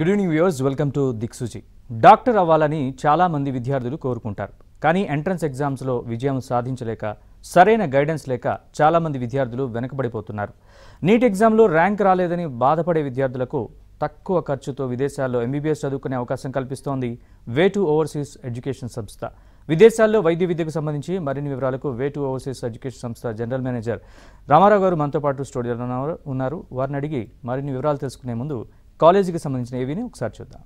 Good evening viewers welcome to Diksuchi doctor అవ్వాలని చాలామంది విద్యార్థులు కోరుకుంటారు కానీ ఎంట్రన్స్ ఎగ్జామ్స్లో విజయం సాధించలేక సరైన గైడెన్స్ లేక చాలామంది విద్యార్థులు వెనకబడిపోతున్నారు నీట్ ఎగ్జామ్లో ర్యాంక్ రాలేదని బాధపడే విద్యార్థులకు తక్కువ ఖర్చుతో విదేశాల్లో ఎంబీబీఎస్ చదువుకునే అవకాశం కల్పిస్తోంది వే టు ఓవర్సీస్ ఎడ్యుకేషన్ సంస్థ విదేశాల్లో వైద్య విద్యకు సంబంధించి మరిన్ని వివరాలకు వే టు ఓవర్సీస్ ఎడ్యుకేషన్ సంస్థ జనరల్ మేనేజర్ రామారావు గారు మనతో పాటు స్టూడియోలో ఉన్నారు వారిని అడిగి మరిన్ని వివరాలు తెలుసుకునే ముందు కాలేజీకి సంబంధించిన ఏవిని ఒకసారి చూద్దాం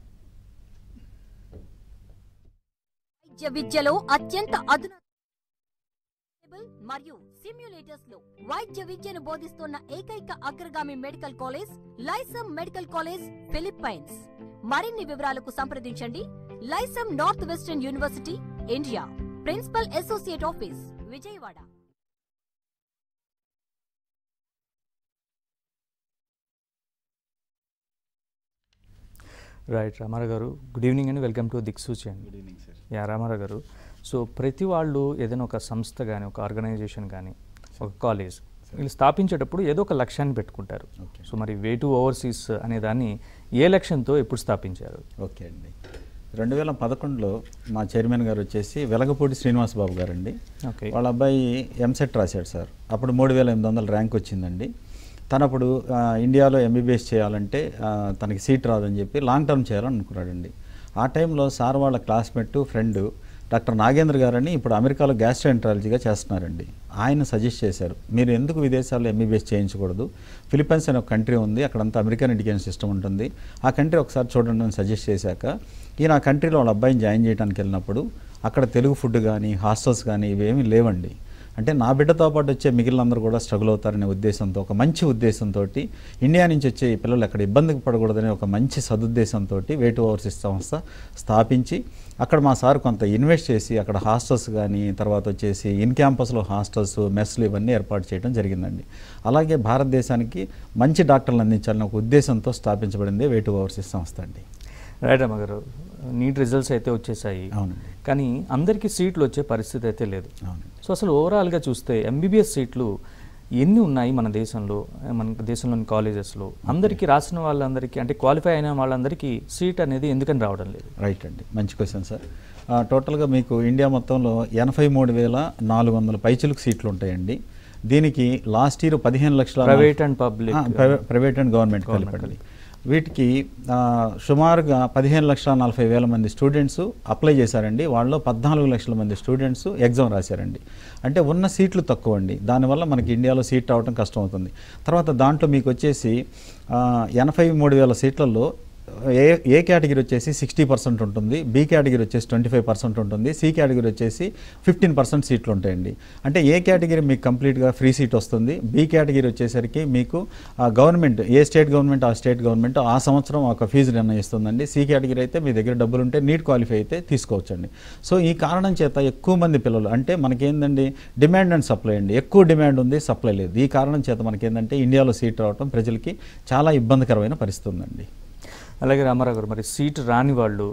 వైద్య విద్యలో అత్యంత అధునా మరియు సిమ్యులేటర్స్ లో వైద్య విద్యను బోధిస్తున్న ఏకైక అగ్రగామి medical college Lyceum medical college Philippines మరిన్ని వివరాలకు సంప్రదించండి Lyceum north western university India principal associate office Vijayawada right Ramarao garu good evening and welcome to Diksuchi అండి good evening sir ya Ramarao garu so ప్రతి వాళ్ళు ఏదైనా ఒక సంస్థ కానీ ఒక ఆర్గనైజేషన్ కానీ ఒక కాలేజ్ వీళ్ళు స్థాపించేటప్పుడు ఏదో ఒక లక్ష్యాన్ని పెట్టుకుంటారు సో మరి వే టు ఓవర్సీస్ అనే దాన్ని ఏ లక్ష్యంతో ఎప్పుడు స్థాపించారు ఓకే అండి రెండు వేల పదకొండులో మా చైర్మన్ గారు వచ్చేసి వెలగపూడి శ్రీనివాస్ బాబు గారు అండి వాళ్ళ అబ్బాయి ఎంసెట్ రాశాడు సార్ అప్పుడు మూడు వేల ఎనిమిది వందల ర్యాంక్ వచ్చిందండి తనప్పుడు ఇండియాలో ఎంబీబీఎస్ చేయాలంటే తనకి సీట్ రాదని చెప్పి లాంగ్ టర్మ్ చేయాలని అనుకున్నాడండి ఆ టైంలో సార్ వాళ్ళ క్లాస్మేట్ ఫ్రెండ్ డాక్టర్ నాగేంద్ర గారని ఇప్పుడు అమెరికాలో గ్యాస్ట్రోఎంట్రాలజీగా చేస్తున్నారండి ఆయన సజెస్ట్ చేశారు మీరు ఎందుకు విదేశాల్లో ఎంబీబీఎస్ చేయించకూడదు ఫిలిపైన్స్ అనే ఒక కంట్రీ ఉంది అక్కడంతా అమెరికన్ ఎడ్యుకేషన్ సిస్టమ్ ఉంటుంది ఆ కంట్రీ ఒకసారి చూడండి అని సజెస్ట్ చేశాక ఈయన ఆ కంట్రీలో వాళ్ళ అబ్బాయిని జాయిన్ చేయడానికి వెళ్ళినప్పుడు అక్కడ తెలుగు ఫుడ్ కానీ హాస్టల్స్ కానీ ఇవేమీ లేవండి అంటే నా బిడ్డతో పాటు వచ్చే మిగిలినందరూ కూడా స్ట్రగుల్ అవుతారనే ఉద్దేశంతో ఒక మంచి ఉద్దేశంతో ఇండియా నుంచి వచ్చే ఈ పిల్లలు ఎక్కడ ఇబ్బందికి పడకూడదనే ఒక మంచి సదుద్దేశంతో వేటు టు ఓవర్సీస్ సంస్థ స్థాపించి అక్కడ మా సార్ కొంత ఇన్వెస్ట్ చేసి అక్కడ హాస్టల్స్ కానీ తర్వాత వచ్చేసి ఇన్ క్యాంపస్లో హాస్టల్స్ మెస్లు ఇవన్నీ ఏర్పాటు చేయడం జరిగిందండి అలాగే భారతదేశానికి మంచి డాక్టర్లు అందించాలని ఒక ఉద్దేశంతో స్థాపించబడింది వేటు టు ఓవర్సీస్ సంస్థ అండి రైట్ అమ్మగారు నీట్ రిజల్ట్స్ అయితే వచ్చేసాయి అవునండి కానీ అందరికీ సీట్లు వచ్చే పరిస్థితి అయితే లేదు సో అసలు ఓవరాల్గా చూస్తే ఎంబీబీఎస్ సీట్లు ఎన్ని ఉన్నాయి మన దేశంలో మన దేశంలోని కాలేజెస్లో అందరికీ రాసిన వాళ్ళందరికీ అంటే క్వాలిఫై అయిన వాళ్ళందరికీ సీట్ అనేది ఎందుకని రావడం లేదు రైట్ అండి మంచి క్వశ్చన్ సార్ టోటల్గా మీకు ఇండియా మొత్తంలో ఎనభై మూడు వేల నాలుగు వందల పైచలకు సీట్లు ఉంటాయండి దీనికి లాస్ట్ ఇయర్ పదిహేను లక్షల private and public private and government కలిపి వీటికి సుమారుగా పదిహేను లక్షల నలభై వేల మంది స్టూడెంట్స్ అప్లై చేశారండి వాళ్ళు పద్నాలుగు లక్షల మంది స్టూడెంట్స్ ఎగ్జామ్ రాశారండి అంటే ఉన్న సీట్లు తక్కువ అండి దానివల్ల మనకి ఇండియాలో సీట్ రావడం కష్టమవుతుంది తర్వాత దాంట్లో మీకు వచ్చేసి ఎనభై మూడు వేల సీట్లలో ఏ ఏ కేటగిరీ వచ్చేసి సిక్స్టీ పర్సెంట్ ఉంటుంది బి కేటగిరీ వచ్చేసి ట్వంటీ ఫైవ్ పర్సెంట్ ఉంటుంది సి కేటగిరీ వచ్చేసి ఫిఫ్టీన్ పర్సెంట్ సీట్లు ఉంటాయండి అంటే ఏ కేటగిరీ మీకు కంప్లీట్గా ఫ్రీ సీట్ వస్తుంది బి కేటగిరీ వచ్చేసరికి మీకు గవర్నమెంట్ ఏ స్టేట్ గవర్నమెంట్ ఆ స్టేట్ గవర్నమెంట్ ఆ సంవత్సరం ఒక ఫీజు నిర్ణయిస్తుందండి సి కేటగిరీ అయితే మీ దగ్గర డబ్బులు ఉంటే నీట్ క్వాలిఫై అయితే తీసుకోవచ్చండి సో ఈ కారణం చేత ఎక్కువ మంది పిల్లలు అంటే మనకేందండి డిమాండ్ అండ్ సప్లై అండి ఎక్కువ డిమాండ్ ఉంది సప్లై లేదు ఈ కారణం చేత మనకేందంటే ఇండియాలో సీట్ రావడం ప్రజలకి చాలా ఇబ్బందికరమైన పరిస్థితి ఉందండి అలాగే రామారావు గారు మరి సీట్ రాని వాళ్ళు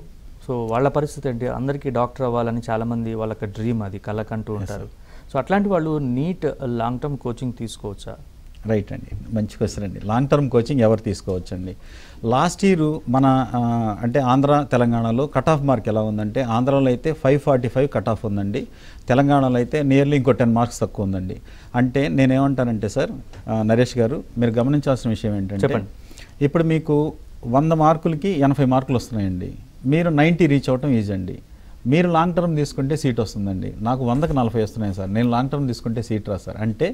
సో వాళ్ళ పరిస్థితి ఏంటి అందరికీ డాక్టర్ అవ్వాలని చాలామంది వాళ్ళకి డ్రీమ్ అది కలకంటూ ఉంటారు సో అట్లాంటి వాళ్ళు నీట్ లాంగ్ టర్మ్ కోచింగ్ తీసుకోవచ్చా రైట్ అండి మంచి క్వశ్చన్ అండి లాంగ్ టర్మ్ కోచింగ్ ఎవరు తీసుకోవచ్చండి లాస్ట్ ఇయర్ మన అంటే ఆంధ్ర తెలంగాణలో కట్ ఆఫ్ మార్క్ ఎలా ఉందంటే ఆంధ్రలో అయితే five forty five cut off ఉందండి తెలంగాణలో అయితే నియర్లీ ఇంకో టెన్ మార్క్స్ తక్కువ ఉందండి అంటే నేనేమంటానంటే సార్ నరేష్ గారు మీరు గమనించాల్సిన విషయం ఏంటంటే ఇప్పుడు మీకు వంద మార్కులకి ఎనభై మార్కులు వస్తున్నాయండి మీరు నైంటీ రీచ్ అవ్వటం ఈజీ అండి మీరు లాంగ్ టర్మ్ తీసుకుంటే సీట్ వస్తుందండి నాకు వందకు నలభై వస్తున్నాయి సార్ నేను లాంగ్ టర్మ్ తీసుకుంటే సీట్ రా సార్ అంటే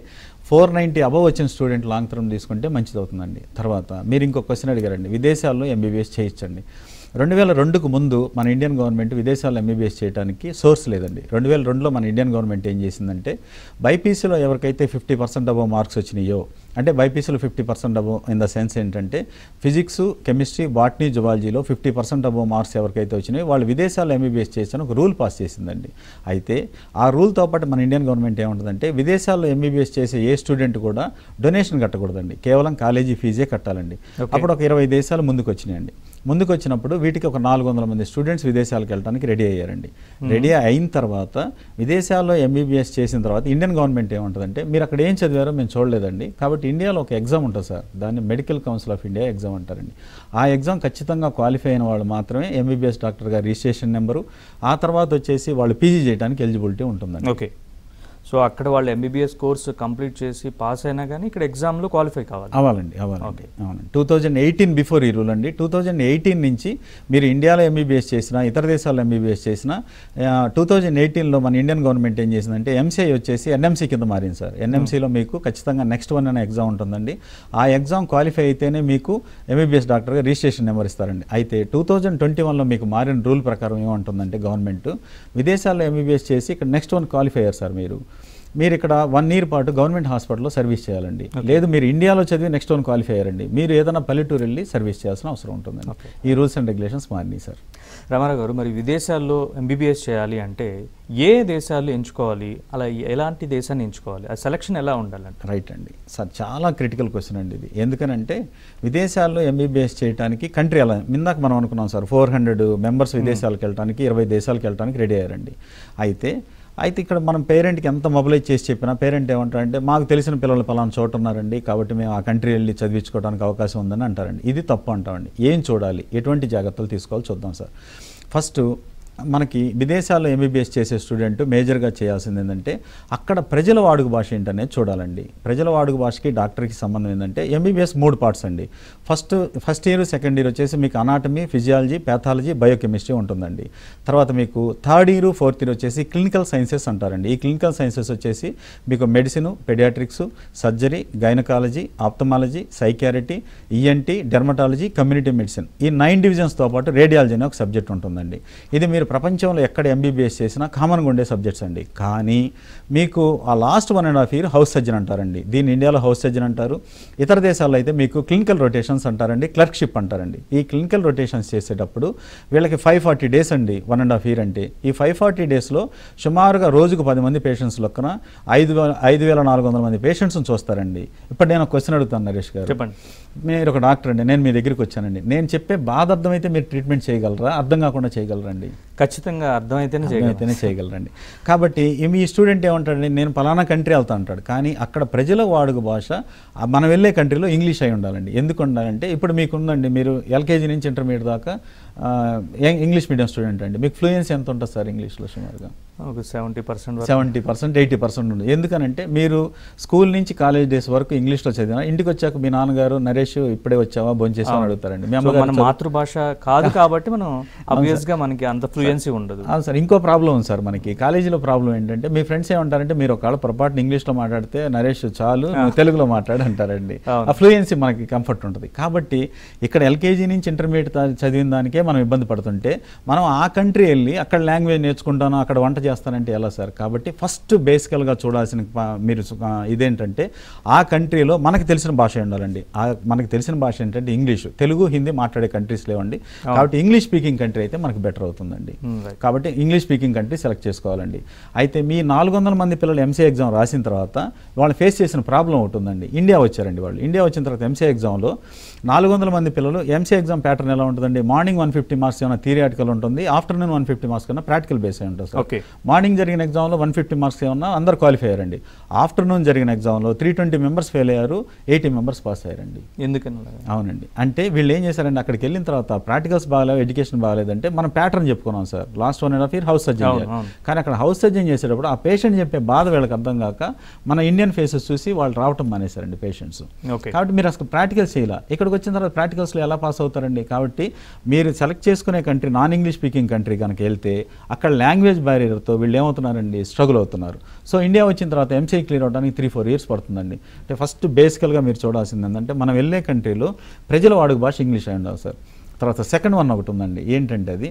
ఫోర్ నైంటీ అబవ్ వచ్చిన స్టూడెంట్ లాంగ్ టర్మ్ తీసుకుంటే మంచిది అవుతుందండి తర్వాత మీరు ఇంకొక క్వశ్చన్ అడిగారండి విదేశాల్లో ఎంబీబీఎస్ చేయించండి రెండు వేల రెండుకు ముందు మన ఇండియన్ గవర్నమెంట్ విదేశాల్లో ఎంబీబీఎస్ చేయడానికి సోర్స్ లేదండి రెండు వేల రెండులో మన ఇండియన్ గవర్నమెంట్ ఏం చేసిందంటే బైపీసీలో ఎవరికైతే ఫిఫ్టీ పర్సెంట్ అబవ్ మార్క్స్ వచ్చినాయో అంటే బైపీసీలో fifty percent above in the sense ఏంటంటే ఫిజిక్స్ కెమిస్ట్రీ బాటనీ జువాలజీలో ఫిఫ్టీ పర్సెంట్ అబో మార్క్స్ ఎవరికైతే వచ్చినాయి వాళ్ళు విదేశాల్లో ఎంబీబీఎస్ చేసిన ఒక రూల్ పాస్ చేసిందండి అయితే ఆ రూల్తో పాటు మన ఇండియన్ గవర్నమెంట్ ఏముంటుందంటే విదేశాల్లో ఎంబీబీఎస్ చేసే ఏ స్టూడెంట్ కూడా డొనేషన్ కట్టకూడదండి కేవలం కాలేజీ ఫీజే కట్టాలండి అప్పుడు ఒక ఇరవై దేశాలు ముందుకు వచ్చినాయండి ముందుకు వచ్చినప్పుడు వీటికి ఒక నాలుగు వందల మంది స్టూడెంట్స్ విదేశాలకు వెళ్ళడానికి రెడీ అయ్యారండి రెడీ అయిన తర్వాత విదేశాల్లో ఎంబీబీఎస్ చేసిన తర్వాత ఇండియన్ గవర్నమెంట్ ఏమంటుందంటే మీరు అక్కడ ఏం చదివారో మేము చూడలేదండి కాబట్టి ఇండియాలో ఒక ఎగ్జామ్ ఉంటుంది సార్ దాన్ని medical council of India exam అంటారండి ఆ ఎగ్జామ్ ఖచ్చితంగా క్వాలిఫై అయిన వాళ్ళు మాత్రమే ఎంబీబీఎస్ గారి రిజిస్ట్రేషన్ నెంబరు ఆ తర్వాత వచ్చేసి వాళ్ళు పీజీ చేయడానికి ఎలిజిబిలిటీ ఉంటుందండి ఓకే సో అక్కడ వాళ్ళు ఎంబీబీఎస్ కోర్సు కంప్లీట్ చేసి పాస్ అయినా కానీ ఇక్కడ ఎగ్జామ్లో క్వాలిఫై కావాలి అవ్వాలండి అవ్వాలండి అవునండి టూ థౌజండ్ ఎయిటీన్ బిఫోర్ ఈ రూల్ అండి టూ థౌజండ్ ఎయిటీన్ నుంచి మీరు ఇండియాలో ఎంబీబీఎస్ చేసినా ఇతర దేశాల్లో ఎంబీబీఎస్ చేసిన టూ థౌజండ్ ఎయిటీన్లో మన ఇండియన్ గవర్నమెంట్ ఏం చేసిందంటే ఎంసీఐ వచ్చేసి ఎన్ఎంసీ కింద మారింది సార్ ఎన్ఎంసీలో మీకు ఖచ్చితంగా నెక్స్ట్ వన్ అనే ఎగ్జామ్ ఉంటుందండి ఆ ఎగ్జామ్ క్వాలిఫై అయితేనే మీకు ఎంబీబీఎస్ డాక్టర్గా రిజిస్ట్రేషన్ నెంబర్ ఇస్తారండి అయితే టూ థౌజండ్ ట్వంటీ వన్లో మీకు మారిన రూల్ ప్రకారం ఏమంటుందంటే గవర్నమెంట్ విదేశాల్లో ఎంబీబీఎస్ చేసి ఇక్కడ నెక్స్ట్ వన్ క్వాలిఫై అయ్యారు సార్ మీరు మీరు ఇక్కడ వన్ ఇయర్ పాటు గవర్నమెంట్ హాస్పిటల్లో సర్వీస్ చేయాలండి లేదు మీరు ఇండియాలో చదివి నెక్స్ట్ వన్ క్వాలిఫై అయ్యారండి మీరు ఏదైనా పల్లెటూరు వెళ్ళి సర్వీస్ చేయాల్సిన అవసరం ఉంటుందండి ఈ రూల్స్ అండ్ రెగ్యులేషన్స్ మారినాయి సార్ రామారావు గారు మరి విదేశాల్లో ఎంబీబీఎస్ చేయాలి అంటే ఏ దేశాలు ఎంచుకోవాలి అలా ఎలాంటి దేశాన్ని ఎంచుకోవాలి ఆ సెలక్షన్ ఎలా ఉండాలంటే రైట్ అండి సార్ చాలా క్రిటికల్ క్వశ్చన్ అండి ఇది ఎందుకనంటే విదేశాల్లో ఎంబీబీఎస్ చేయడానికి కంట్రీ ఎలా ఇందాక మనం అనుకున్నాం సార్ ఫోర్ హండ్రెడ్ మెంబర్స్ విదేశాలకు వెళ్ళడానికి ఇరవై దేశాలకు వెళ్ళడానికి రెడీ అయ్యారండి అయితే అయితే ఇక్కడ మనం పేరెంట్కి ఎంత మొబిలైజ్ చేసి చెప్పినా పేరెంట్ ఏమంటారంటే మాకు తెలిసిన పిల్లలు పలానా చోట ఉన్నారండి కాబట్టి మేము ఆ కంట్రీ వెళ్ళి చదివించుకోవడానికి అవకాశం ఉందని అంటారండి ఇది తప్పు అంటామండి ఏం చూడాలి ఎటువంటి జాగ్రత్తలు తీసుకోవాలి చూద్దాం సార్ ఫస్ట్ మనకి విదేశాల్లో ఎంబీబీఎస్ చేసే స్టూడెంట్ మేజర్గా చేయాల్సింది ఏంటంటే అక్కడ ప్రజల వాడుగు భాష ఏంటనేది చూడాలండి ప్రజల వాడుక భాషకి డాక్టర్కి సంబంధం ఏంటంటే ఎంబీబీఎస్ మూడు పార్ట్స్ అండి first first year second year వచ్చేసి మీకు అనాటమీ ఫిజియాలజీ ప్యాథాలజీ బయోకెమిస్ట్రీ ఉంటుందండి తర్వాత మీకు థర్డ్ ఇయర్ ఫోర్త్ ఇయర్ వచ్చేసి క్లినికల్ సైన్సెస్ అంటారండి ఈ క్లినికల్ సైన్సెస్ వచ్చేసి మీకు medicine paediatrics surgery gynaecology ophthalmology psychiatry ENT dermatology community medicine ఈ నైన్ డివిజన్స్తో పాటు రేడియాలజీ అనే ఒక సబ్జెక్ట్ ఉంటుందండి ఇది మీరు ప్రపంచంలో ఎక్కడ ఎంబీబీఎస్ చేసినా కామన్గా ఉండే సబ్జెక్ట్స్ అండి కానీ మీకు ఆ last one and half year house surgeon అంటారండి దీన్ని ఇండియాలో హౌస్ సర్జన్ అంటారు ఇతర దేశాల్లో అయితే మీకు క్లినికల్ రొటేషన్స్ అంటారండి క్లర్క్షిప్ అంటారండి ఈ క్లినికల్ రొటేషన్స్ చేసేటప్పుడు వీళ్ళకి ఫైవ్ ఫార్టీ డేస్ అండి వన్ అండ్ హాఫ్ ఇయర్ అంటే ఈ ఫైవ్ ఫార్టీ డేస్లో సుమారుగా రోజుకు పది మంది పేషెంట్స్ లొక్కన ఐదు ఐదు వేల నాలుగు వందల మంది పేషెంట్స్ని చూస్తారండి ఇప్పుడు నేను క్వశ్చన్ అడుగుతాను నరేష్ గారు చెప్పండి మీరు ఒక డాక్టర్ అండి నేను మీ దగ్గరికి వచ్చానండి నేను చెప్పే బాధ అర్థమైతే మీరు ట్రీట్మెంట్ చేయగలరా అర్థం కాకుండా చేయగలరా అండి ఖచ్చితంగా అర్థమైతేనే చేయగలితేనే చేయగలరండి కాబట్టి మీ స్టూడెంట్ ఏమంటాడండి నేను పలానా కంట్రీ వెళ్తా అంటాడు కానీ అక్కడ ప్రజల వాడుగు భాష మనం వెళ్ళే కంట్రీలో ఇంగ్లీష్ అయి ఉండాలండి ఎందుకు ఉండాలంటే ఇప్పుడు మీకుందండి మీరు ఎల్కేజీ నుంచి ఇంటర్మీడియట్ దాకా ఇంగ్లీష్ మీడియం స్టూడెంట్ అండి మీకు ఫ్లూయెన్సీ ఎంత ఉంటుంది సార్ ఇంగ్లీష్లో సుమారుగా ఒక seventy percent seventy percent eighty percent ఉంది ఎందుకనంటే మీరు స్కూల్ నుంచి కాలేజ్ డేస్ వరకు ఇంగ్లీష్లో చదివినా ఇంటికి వచ్చాక మీ నాన్నగారు నరేష్ ఇప్పుడే వచ్చావా భోంచేసావని అడుగుతారండి మన మాతృభాష కాదు కాబట్టి మనం అబ్వియస్గా మనకి అంత ఫ్లూయెన్సీ ఉండదు అవును సార్ ఇంకో ప్రాబ్లం ఉంది సార్ మనకి కాలేజీలో ప్రాబ్లం ఏంటంటే మీ ఫ్రెండ్స్ ఏమంటారంటే మీరు ఒకవేళ పొరపాటున ఇంగ్లీష్లో మాట్లాడితే నరేష్ చాలు తెలుగులో మాట్లాడు అంటారండి ఆ ఫ్లూయెన్సీ మనకి కంఫర్ట్ ఉంటుంది కాబట్టి ఇక్కడ ఎల్కేజీ నుంచి ఇంటర్మీడియట్ చదివిన దానికే మనం ఇబ్బంది పడుతుంటే మనం ఆ కంట్రీ వెళ్ళి అక్కడ లాంగ్వేజ్ నేర్చుకుంటాను అక్కడ వంట చేస్తానంటే ఎలా సార్ కాబట్టి ఫస్ట్ బేసికల్గా చూడాల్సిన మీరు ఇదేంటంటే ఆ కంట్రీలో మనకు తెలిసిన భాష ఉండాలండి ఆ మనకు తెలిసిన భాష ఏంటంటే ఇంగ్లీషు తెలుగు హిందీ మాట్లాడే కంట్రీస్ లేవండి కాబట్టి ఇంగ్లీష్ స్పీకింగ్ కంట్రీ అయితే మనకు బెటర్ అవుతుందండి hmm, కాబట్టి ఇంగ్లీష్ స్పీకింగ్ కంట్రీ సెలెక్ట్ చేసుకోవాలండి అయితే మీ నాలుగు వందల మంది పిల్లలు ఎంసీ ఎగ్జామ్ రాసిన తర్వాత వాళ్ళు ఫేస్ చేసిన ప్రాబ్లం ఉంటుందండి ఇండియా వచ్చారండి వాళ్ళు ఇండియా వచ్చిన తర్వాత ఎంసీ ఎగ్జామ్లో నాలుగు వందల మంది పిల్లలు ఎంసీ ఎగ్జామ్ ప్యాటర్న్ ఎలా ఉంటుందండి మార్నింగ్ వన్ ఫిఫ్టీ మార్క్స్ ఏమైనా థియరియాటికల్ ఉంటుంది ఆఫ్టర్నూన్ వన్ ఫిఫ్టీ మార్క్స్ కన్నా ప్రాక్టికల్ బేస్ అయి ఉంటుంది ఓకే మార్నింగ్ జరిగిన ఎగ్జామ్లో వన్ ఫిఫ్టీ మార్క్స్ ఏమన్నా అందరు క్వాలిఫై అయ్యారండి ఆఫ్టర్నూన్ జరిగిన ఎగ్జామ్లో త్రీ ట్వంటీ మెంబర్స్ ఫెయిల్ అయ్యారు ఎయిటీ మెంబర్స్ పాస్ అయ్యారండి ఎందుకని అవునండి అంటే వీళ్ళు ఏం చేశారండి అక్కడికి వెళ్ళిన తర్వాత ప్రాక్టికల్స్ బాగాలేవు ఎడ్యుకేషన్ బాగాలేదంటే మనం ప్యాటర్న్ చెప్పుకున్నాం sir last one and half year house surgeon కానీ అక్కడ హౌస్ సర్జన్ చేసేటప్పుడు ఆ పేషెంట్ చెప్పే బాధ వీళ్ళకి అర్థం కాక మన ఇండియన్ ఫేసెస్ చూసి వాళ్ళు రావటం మానేశారండి పేషెంట్స్ కాబట్టి మీరు అసలు ప్రాక్టికల్స్ చేయాలి ఇక్కడికి వచ్చిన తర్వాత ప్రాక్టికల్స్లో ఎలా పాస్ అవుతారండి కాబట్టి మీరు సెలెక్ట్ చేసుకునే country non English speaking country కనుక వెళ్తే అక్కడ లాంగ్వేజ్ బ్యారియర్తో వీళ్ళు ఏమవుతున్నారండి స్ట్రగుల్ అవుతున్నారు సో ఇండియా వచ్చిన తర్వాత ఎంసీఐ క్లియర్ అవడానికి త్రీ ఫోర్ ఇయర్స్ పడుతుందండి అంటే ఫస్ట్ బేసికల్గా మీరు చూడాల్సింది ఏంటంటే మనం వెళ్ళే కంట్రీలో ప్రజల వాడుక భాష ఇంగ్లీష్ ఉండవు సార్ తర్వాత సెకండ్ వన్ ఒకటి ఉందండి ఏంటంటే అది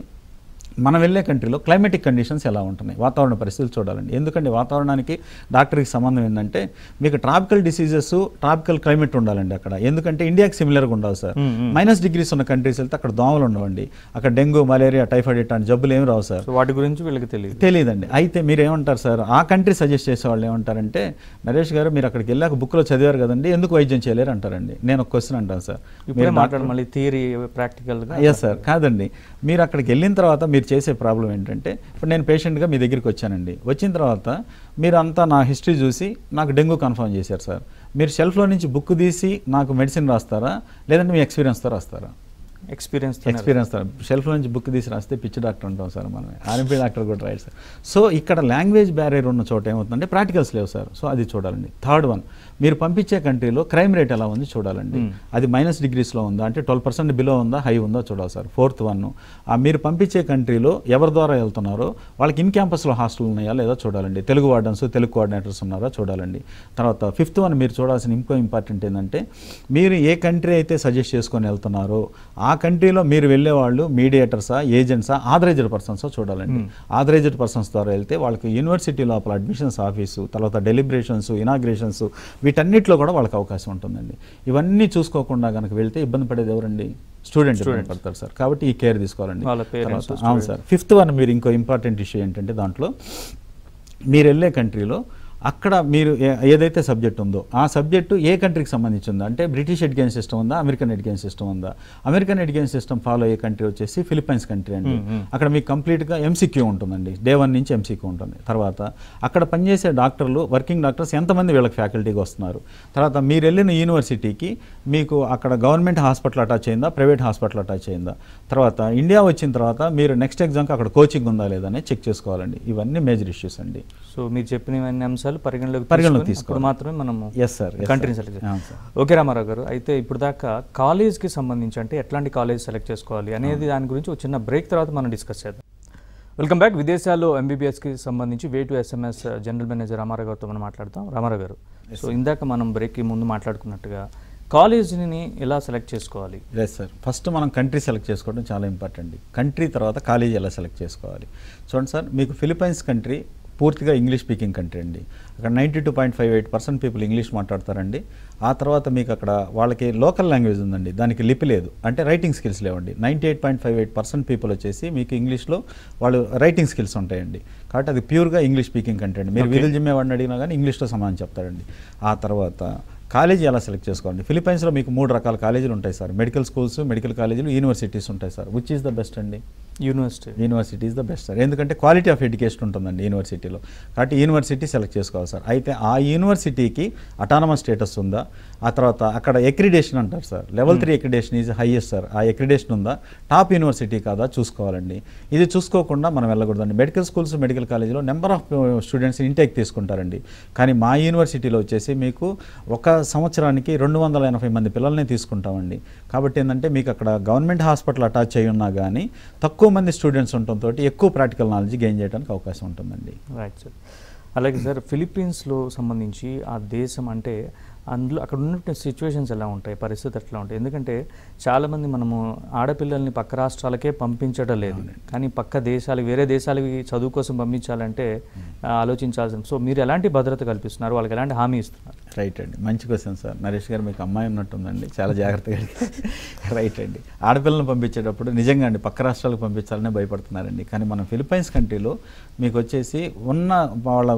మనం వెళ్ళే కంట్రీలో క్లైమేటిక్ కండిషన్స్ ఎలా ఉంటున్నాయి వాతావరణ పరిస్థితులు చూడాలండి ఎందుకంటే వాతావరణానికి డాక్టర్కి సంబంధం ఏంటంటే మీకు ట్రాపికల్ డిసీజెస్ ట్రాపికల్ క్లైమేట్ ఉండాలండి అక్కడ ఎందుకంటే ఇండియాకి సిమిలర్గా ఉండాలి సార్ మైనస్ డిగ్రీస్ ఉన్న కంట్రీస్ వెళ్తే అక్కడ దోమలు ఉండవండి అక్కడ డెంగ్యూ మలేరియా టైఫాయిడ్ ఇట్లాంటి జబ్బులు ఏమి రావు సార్ వాటి గురించి వీళ్ళకి తెలియదు తెలియదండి అయితే మీరు ఏమంటారు సార్ ఆ కంట్రీ సజెస్ట్ చేసే వాళ్ళు ఏమంటారంటే నరేష్ గారు మీరు అక్కడికి వెళ్ళాక బుక్లో చదివారు కదండి ఎందుకు వైద్యం చేయలేరు అంటారండి నేను ఒక క్వశ్చన్ అంటాను సార్ మీరు మాట్లాడ మళ్ళీ థియరీ ప్రాక్టికల్గా ఎస్ సార్ కాదండి మీరు అక్కడికి వెళ్ళిన తర్వాత మీరు మీరు చేసే ప్రాబ్లం ఏంటంటే ఇప్పుడు నేను పేషెంట్గా మీ దగ్గరికి వచ్చానండి వచ్చిన తర్వాత మీరు అంతా నా హిస్టరీ చూసి నాకు డెంగ్యూ కన్ఫర్మ్ చేశారు సార్ మీరు షెల్ఫ్లో నుంచి బుక్ తీసి నాకు మెడిసిన్ రాస్తారా లేదంటే మీ ఎక్స్పీరియన్స్తో రాస్తారా ఎక్స్పీరియన్స్ ఎక్స్పీరియన్స్ షెల్ఫ్ నుంచి బుక్ తీసి రాస్తే పిచ్చి డాక్టర్ ఉంటాం సార్ మనం ఆర్ఎంపీ డాక్టర్ కూడా రైట్ సార్ సో ఇక్కడ లాంగ్వేజ్ బ్యారియర్ ఉన్న చోట ఏమవుతుందంటే ప్రాక్టికల్స్ లేవు సార్ సో అది చూడాలండి థర్డ్ వన్ మీరు పంపించే కంట్రీలో క్రైమ్ రేట్ ఎలా ఉంది చూడాలండి hmm. అది మైనస్ డిగ్రీస్లో ఉందా అంటే ట్వెల్వ్ పర్సెంట్ బిలో ఉందా హై ఉందా చూడాలి సార్ ఫోర్త్ వన్ మీరు పంపించే కంట్రీలో ఎవరి ద్వారా వెళ్తున్నారో వాళ్ళకి ఇన్ క్యాంపస్లో హాస్టల్ ఉన్నాయా లేదా చూడాలండి తెలుగు వార్డెన్స్ తెలుగు కోఆర్డినేటర్స్ ఉన్నారా చూడాలండి తర్వాత ఫిఫ్త్ వన్ మీరు చూడాల్సిన ఇంకో ఇంపార్టెంట్ ఏంటంటే మీరు ఏ కంట్రీ అయితే సజెస్ట్ చేసుకొని వెళ్తున్నారో ఆ కంట్రీలో మీరు వెళ్ళేవాళ్ళు మీడియేటర్సా ఏజెంట్సా ఆథరైజ్డ్ పర్సన్స్ చూడాలండి hmm. ఆథరైజ్డ్ పర్సన్స్ ద్వారా వెళ్తే వాళ్ళకి యూనివర్సిటీ లోపల అడ్మిషన్స్ ఆఫీసు తర్వాత డెలిబ్రేషన్స్ ఇనాగ్రేషన్స్ వీటన్నిటిలో కూడా వాళ్ళకి అవకాశం ఉంటుందండి ఇవన్నీ చూసుకోకుండా కనుక వెళ్తే ఇబ్బంది పడేది ఎవరండి స్టూడెంట్ పడతారు సార్ కాబట్టి ఈ కేర్ తీసుకోవాలండి అవును సార్ ఫిఫ్త్ వన్ మీరు ఇంకో ఇంపార్టెంట్ ఇష్యూ ఏంటంటే దాంట్లో మీరు వెళ్ళే కంట్రీలో అక్కడ మీరు ఏదైతే సబ్జెక్ట్ ఉందో ఆ సబ్జెక్టు ఏ కంట్రీకి సంబంధించి ఉందా అంటే బ్రిటిష్ ఎడ్యుకేషన్ సిస్టమ్ ఉందా అమెరికన్ ఎడ్యుకేషన్ సిస్టమ్ ఉందా అమెరికన్ ఎడ్యుకేషన్ సిస్టమ్ ఫాలో అయ్యే కంట్రీ వచ్చేసి ఫిలిప్పైన్స్ కంట్రీ అండి అక్కడ మీకు కంప్లీట్గా ఎంసీక్యూ ఉంటుందండి డే వన్ నుంచి ఎంసీక్యూ ఉంటుంది తర్వాత అక్కడ పనిచేసే డాక్టర్లు వర్కింగ్ డాక్టర్స్ ఎంతమంది వీళ్ళకి ఫ్యాకల్టీకి వస్తున్నారు తర్వాత మీరు వెళ్ళిన యూనివర్సిటీకి మీకు అక్కడ గవర్నమెంట్ హాస్పిటల్ అటాచ్ అయిందా ప్రైవేట్ హాస్పిటల్ అటాచ్ అయిందా తర్వాత ఇండియా వచ్చిన తర్వాత మీరు నెక్స్ట్ ఎగ్జామ్కి అక్కడ కోచింగ్ ఉందా లేదా చెక్ చేసుకోవాలండి ఇవన్నీ మేజర్ ఇష్యూస్ అండి సో మీరు చెప్పినవన్నీ అంశాలు పరిగణలోకి పరిగణలోకి తీసుకుని మాత్రమే మనము ఎస్ సార్ కంట్రీని సెలెక్ట్ ఓకే రామారావు గారు అయితే ఇప్పుడు దాకా కాలేజ్కి సంబంధించి అంటే ఎట్లాంటి కాలేజ్ సెలెక్ట్ చేసుకోవాలి అనేది దాని గురించి ఒక చిన్న బ్రేక్ తర్వాత మనం డిస్కస్ చేద్దాం వెల్కమ్ బ్యాక్ విదేశాల్లో ఎంబీబీఎస్కి సంబంధించి way to SMS general manager Ramarao గారితో మనం మాట్లాడతాం రామారావు గారు సో ఇందాక మనం బ్రేక్కి ముందు మాట్లాడుకున్నట్టుగా కాలేజీని ఎలా సెలెక్ట్ చేసుకోవాలి లేదు సార్ ఫస్ట్ మనం కంట్రీ సెలెక్ట్ చేసుకోవడం చాలా ఇంపార్టెంట్ కంట్రీ తర్వాత కాలేజీ ఎలా సెలెక్ట్ చేసుకోవాలి చూడండి సార్ మీకు ఫిలిప్పైన్స్ కంట్రీ పూర్తిగా ఇంగ్లీష్ స్పీకింగ్ కంట్రీ అండి అక్కడ ninety two point five eight percent people English మాట్లాడతారండి ఆ తర్వాత మీకు అక్కడ వాళ్ళకి లోకల్ లాంగ్వేజ్ ఉందండి దానికి లిపి లేదు అంటే రైటింగ్ స్కిల్స్ లేవండి ninety eight point five eight percent people వచ్చేసి మీకు ఇంగ్లీష్లో వాళ్ళు రైటింగ్ స్కిల్స్ ఉంటాయండి కాబట్టి అది ప్యూర్గా ఇంగ్లీష్ స్పీకింగ్ కంట్రీ అండి మీరు జిమ్మే వాడిని అడిగినా కానీ ఇంగ్లీష్లో సమాధానం చెప్తారండి ఆ తర్వాత కాలేజీ ఎలా సెలెక్ట్ చేసుకోండి ఫిలిపైన్స్లో మీకు మూడు రకాల కాలేజీలు ఉంటాయి సార్ మెడికల్ స్కూల్స్ మెడికల్ కాలేజీలు యూనివర్సిటీస్ ఉంటాయి sir which is the best అండి university university is the best sir ఎందుకంటే క్వాలిటీ ఆఫ్ ఎడ్యుకేషన్ ఉంటుందండి యూనివర్సిటీలో కాబట్టి యూనివర్సిటీ సెలెక్ట్ చేసుకోవాలి సార్ అయితే ఆ యూనివర్సిటీకి అటానమస్ స్టేటస్ ఉందా ఆ తర్వాత అక్కడ ఎక్రిడేషన్ అంటారు sir level three accreditation is highest sir ఆ ఎక్రిడేషన్ ఉందా టాప్ యూనివర్సిటీ కాదా చూసుకోవాలండి ఇది చూసుకోకుండా మనం వెళ్ళకూడదండి మెడికల్ స్కూల్స్ మెడికల్ కాలేజీలో నెంబర్ ఆఫ్ స్టూడెంట్స్ ఇంటేక్ తీసుకుంటారండి కానీ మా యూనివర్సిటీలో వచ్చేసి మీకు ఒక సంవత్సరానికి రెండు వందల ఎనభై మంది పిల్లల్ని తీసుకుంటామండి కాబట్టి ఏంటంటే మీకు అక్కడ గవర్నమెంట్ హాస్పిటల్ అటాచ్ అయి ఉన్నా కానీ తక్కువ ఎక్కువ మంది స్టూడెంట్స్ ఉండటంతో ఎక్కువ ప్రాక్టికల్ నాలెడ్జ్ గెయిన్ చేయడానికి అవకాశం ఉంటుందండి రైట్ సార్ అలాగే సార్ ఫిలిప్పీన్స్లో సంబంధించి ఆ దేశం అంటే అందులో అక్కడ ఉన్నటువంటి సిచ్యువేషన్స్ ఎలా ఉంటాయి పరిస్థితి ఎట్లా ఉంటాయి ఎందుకంటే చాలామంది మనము ఆడపిల్లల్ని పక్క రాష్ట్రాలకే పంపించడం లేదు కానీ పక్క దేశాలు వేరే దేశాలకి చదువు కోసం పంపించాలంటే ఆలోచించాల్సిన సో మీరు ఎలాంటి భద్రత కల్పిస్తున్నారు వాళ్ళకి ఎలాంటి హామీ ఇస్తున్నారు రైట్ అండి మంచి క్వశ్చన్ సార్ నరేష్ గారు మీకు అమ్మాయి ఉన్నట్టుందండి చాలా జాగ్రత్తగా రైట్ అండి ఆడపిల్లల్ని పంపించేటప్పుడు నిజంగా అండి పక్క రాష్ట్రాలకు పంపించాలనే భయపడుతున్నారండి కానీ మనం ఫిలిప్పైన్స్ కంట్రీలో మీకు వచ్చేసి ఉన్న వాళ్ళ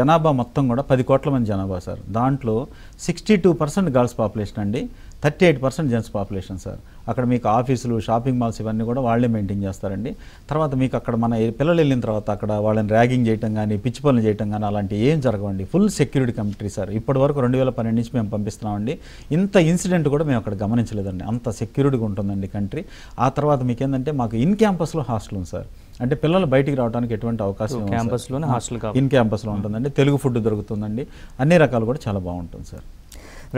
జనాభా మొత్తం కూడా పది కోట్ల మంది జనాభా సార్ దాంట్లో sixty two percent girls population అండి thirty eight percent gents population sir అక్కడ మీకు ఆఫీసులు షాపింగ్ మాల్స్ ఇవన్నీ కూడా వాళ్ళే మెయింటైన్ చేస్తారండి తర్వాత మీకు అక్కడ మన పిల్లలు వెళ్ళిన తర్వాత అక్కడ వాళ్ళని ర్యాగింగ్ చేయటం కానీ పిచ్చి పనులు చేయటం కానీ అలాంటి ఏం జరగవండి ఫుల్ సెక్యూరిటీ కమిటీ సార్ ఇప్పటి వరకు రెండు వేల పన్నెండు నుంచి మేము పంపిస్తున్నామండి ఇంత ఇన్సిడెంట్ కూడా మేము అక్కడ గమనించలేదండి అంత సెక్యూరిటీగా ఉంటుందండి కంట్రీ ఆ తర్వాత మీకు ఏంటంటే మాకు ఇన్ క్యాంపస్లో హాస్టల్ ఉంది సార్ అంటే పిల్లలు బయటికి రావడానికి ఎటువంటి అవకాశం క్యాంపస్లోనే హాస్టల్ ఇన్ క్యాంపస్లో ఉంటుందండి తెలుగు ఫుడ్ దొరుకుతుందండి అన్ని రకాలు కూడా చాలా బాగుంటుంది సార్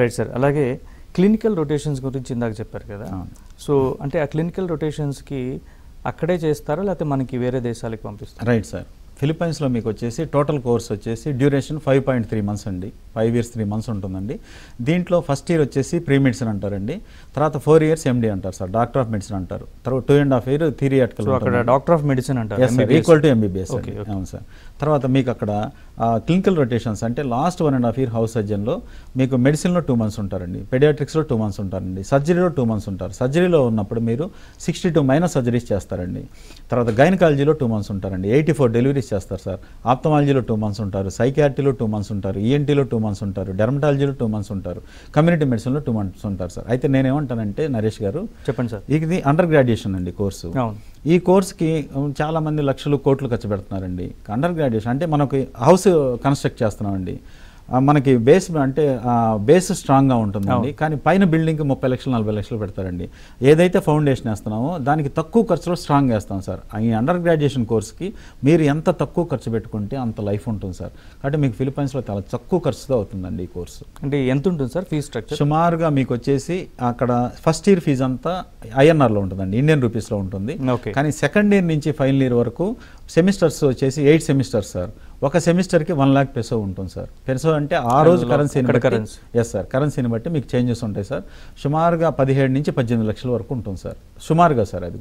రైట్ సార్ అలాగే క్లినికల్ రొటేషన్స్ గురించి ఇందాక చెప్పారు కదా సో అంటే ఆ క్లినికల్ రొటేషన్స్కి అక్కడే చేస్తారా లేకపోతే మనకి వేరే దేశాలకు పంపిస్తారు రైట్ సార్ ఫిలిపైన్స్లో మీకు వచ్చేసి టోటల్ కోర్స్ వచ్చేసి duration five point three months అండి ఫైవ్ ఇయర్స్ త్రీ మంత్స్ ఉంటుందండి దీంట్లో ఫస్ట్ ఇయర్ వచ్చేసి ప్రీ మెడిసిన్ అంటారండి తర్వాత ఫోర్ ఇయర్స్ ఎండి అంటారు సార్ డాక్టర్ ఆఫ్ మెడిసిన్ అంటారు తర్వాత two and half year theoretical doctor of medicine అంటారు ఈక్వల్ టు ఎంబీబీఎస్ అవును సార్ తర్వాత మీకు అక్కడ క్లినికల్ రొటేషన్స్ అంటే last one and half year house సర్జన్లో మీకు మెడిసిన్లో టూ మంత్స్ ఉంటారండి పెడియాట్రిక్స్లో టూ మంత్స్ ఉంటారండి సర్జరీలో టూ మంత్స్ ఉంటారు సర్జరీలో ఉన్నప్పుడు మీరు సిక్స్టీ టూ మైనస్ సర్జరీస్ చేస్తారండి తర్వాత గైనకాలజీలో టూ మంత్స్ ఉంటారండి ఎయిటీ ఫోర్ డెలివరీస్ చేస్తారు సార్ ఆప్తమాలజీలో టూ మంత్స్ ఉంటారు సైకియాట్రీలో టూ మంత్స్ ఉంటారు ఈఎన్టీలో టూ మంత్స్ ఉంటారు డెర్మటాలజీలో టూ మంత్స్ ఉంటారు కమ్యూనిటీ మెడిసిన్లో టూ మంత్స్ ఉంటారు సార్ అయితే నేనేమంటానంటే నరేష్ గారు చెప్పండి సార్ ఇది అండర్ గ్రాడ్యుయేషన్ అండి కోర్సు ఈ కోర్స్కి చాలామంది లక్షలు కోట్లు ఖర్చు పెడుతున్నారండి అండర్ గ్రాడ్యుయేషన్ అంటే మనకి హౌస్ కన్స్ట్రక్ట్ చేస్తున్నామండి మనకి బేస్ అంటే బేస్ స్ట్రాంగ్గా ఉంటుందండి కానీ పైన బిల్డింగ్కి ముప్పై లక్షలు నలభై లక్షలు పెడతారండి ఏదైతే ఫౌండేషన్ వేస్తున్నామో దానికి తక్కువ ఖర్చులో స్ట్రాంగ్ వేస్తాం సార్ ఈ అండర్ గ్రాడ్యుయేషన్ కోర్స్కి మీరు ఎంత తక్కువ ఖర్చు పెట్టుకుంటే అంత లైఫ్ ఉంటుంది సార్ కాబట్టి మీకు ఫిలిపైన్స్లో చాలా తక్కువ ఖర్చుతో అవుతుందండి ఈ కోర్సు అంటే ఎంత ఉంటుంది సార్ ఫీజు స్ట్రక్చర్ సుమారుగా మీకు వచ్చేసి అక్కడ ఫస్ట్ ఇయర్ ఫీజు అంతా ఐఎన్ఆర్లో ఉంటుందండి ఇండియన్ రూపీస్లో ఉంటుంది కానీ సెకండ్ ఇయర్ నుంచి ఫైనల్ ఇయర్ వరకు సెమిస్టర్స్ వచ్చేసి ఎయిట్ సెమిస్టర్స్ సార్ ఒక సెమిస్టర్కి వన్ ల్యాక్ పెసో ఉంటుంది సార్ పెసో అంటే ఆ రోజు కరెన్సీని కరెన్సీ ఎస్ సార్ కరెన్సీని బట్టి మీకు చేంజెస్ ఉంటాయి సార్ సుమారుగా పదిహేడు నుంచి పద్దెనిమిది లక్షల వరకు ఉంటుంది సార్ సుమారుగా సార్ అది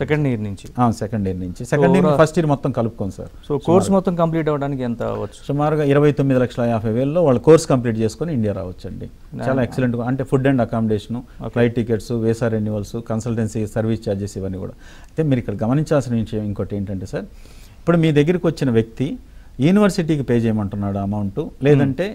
సెకండ్ ఇయర్ నుంచి సెకండ్ ఇయర్ నుంచి సెకండ్ ఇయర్ ఫస్ట్ ఇయర్ మొత్తం కలుపుకోండి సార్ సో కోర్స్ మొత్తం కంప్లీట్ అవ్వడానికి ఎంత అవ్వచ్చు సుమారుగా ఇరవై తొమ్మిది లక్షల యాభై వేలలో వాళ్ళు కోర్స్ కంప్లీట్ చేసుకొని ఇండియా రావచ్చండి చాలా ఎక్సలెంట్ అంటే food and accommodation flight tickets visa renewals consultancy service charges ఇవన్నీ కూడా అయితే మీరు ఇక్కడ గమనించాల్సిన విషయం ఇంకోటి ఏంటంటే సార్ ఇప్పుడు మీ దగ్గరికి వచ్చిన వ్యక్తి యూనివర్సిటీకి పే చేయమంటున్నాడు అమౌంట్ లేదంటే